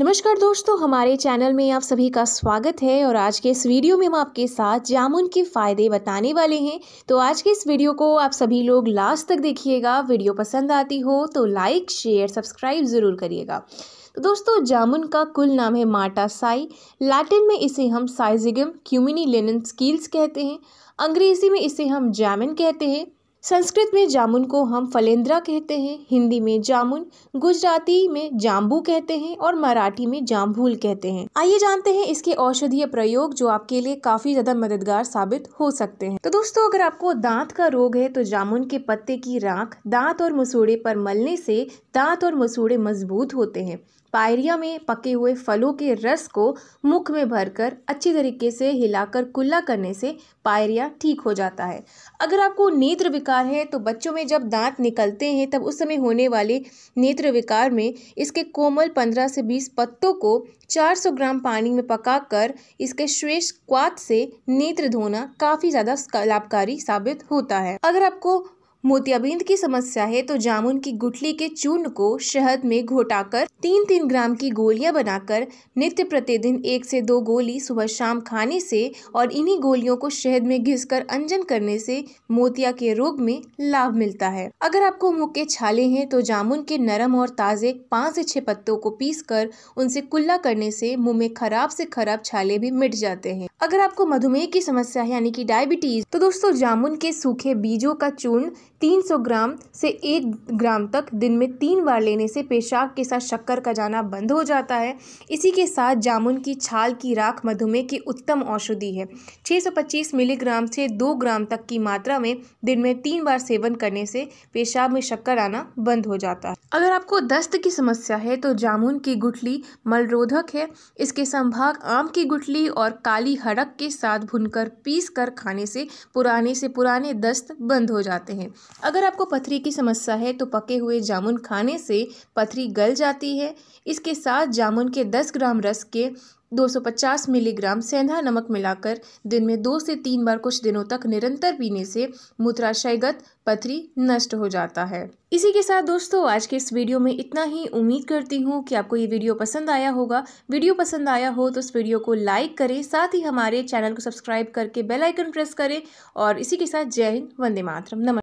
नमस्कार दोस्तों हमारे चैनल में आप सभी का स्वागत है और आज के इस वीडियो में हम आपके साथ जामुन के फ़ायदे बताने वाले हैं तो आज के इस वीडियो को आप सभी लोग लास्ट तक देखिएगा वीडियो पसंद आती हो तो लाइक शेयर सब्सक्राइब ज़रूर करिएगा तो दोस्तों जामुन का कुल नाम है माटा साई लैटिन में इसे हम साइजिगम क्यूमिनी लेन स्कील्स कहते हैं अंग्रेज़ी में इसे हम जामिन कहते हैं संस्कृत में जामुन को हम फलेंद्रा कहते हैं हिंदी में जामुन गुजराती में जाम्बू कहते हैं और मराठी में जाम्भूल कहते हैं आइए जानते हैं इसके औषधीय प्रयोग जो आपके लिए काफी ज्यादा मददगार साबित हो सकते हैं तो दोस्तों अगर आपको दांत का रोग है तो जामुन के पत्ते की राख दांत और मसूड़े पर मलने से दांत और मसूड़े मजबूत होते हैं पायरिया में पके हुए फलों के रस को मुख में भरकर अच्छी तरीके से हिलाकर कुल्ला करने से पायरिया ठीक हो जाता है अगर आपको नेत्र विकार है तो बच्चों में जब दांत निकलते हैं तब उस समय होने वाले नेत्र विकार में इसके कोमल पंद्रह से बीस पत्तों को 400 ग्राम पानी में पकाकर इसके श्वेष क्वात से नेत्र धोना काफ़ी ज़्यादा लाभकारी साबित होता है अगर आपको मोतियाबिंद की समस्या है तो जामुन की गुठली के चूर्ण को शहद में घोटाकर तीन तीन ग्राम की गोलियां बनाकर नित्य प्रतिदिन एक से दो गोली सुबह शाम खाने से और इन्हीं गोलियों को शहद में घिसकर अंजन करने से मोतिया के रोग में लाभ मिलता है अगर आपको मुँह के छाले हैं तो जामुन के नरम और ताज़े पाँच से छह पत्तों को पीस कर उनसे कुल्ला करने से मुँह में खराब से खराब छाले भी मिट जाते हैं अगर आपको मधुमेह की समस्या है यानी की डायबिटीज तो दोस्तों जामुन के सूखे बीजों का चूर्ण 300 ग्राम से एक ग्राम तक दिन में तीन बार लेने से पेशाब के साथ शक्कर का जाना बंद हो जाता है इसी के साथ जामुन की छाल की राख मधुमेह की उत्तम औषधि है 625 मिलीग्राम से 2 ग्राम तक की मात्रा में दिन में तीन बार सेवन करने से पेशाब में शक्कर आना बंद हो जाता है अगर आपको दस्त की समस्या है तो जामुन की गुठली मलरोधक है इसके संभाग आम की गुठली और काली हड़क के साथ भुनकर पीस कर खाने से पुराने से पुराने दस्त बंद हो जाते हैं अगर आपको पथरी की समस्या है तो पके हुए जामुन खाने से पथरी गल जाती है इसके साथ जामुन के 10 ग्राम रस के 250 मिलीग्राम सेंधा नमक मिलाकर दिन में दो से तीन बार कुछ दिनों तक निरंतर पीने से मूत्राशयगत पथरी नष्ट हो जाता है इसी के साथ दोस्तों आज के इस वीडियो में इतना ही उम्मीद करती हूँ कि आपको ये वीडियो पसंद आया होगा वीडियो पसंद आया हो तो इस वीडियो को लाइक करें साथ ही हमारे चैनल को सब्सक्राइब करके बेलाइकन प्रेस करें और इसी के साथ जय हिंद वंदे मातरम नमस्कार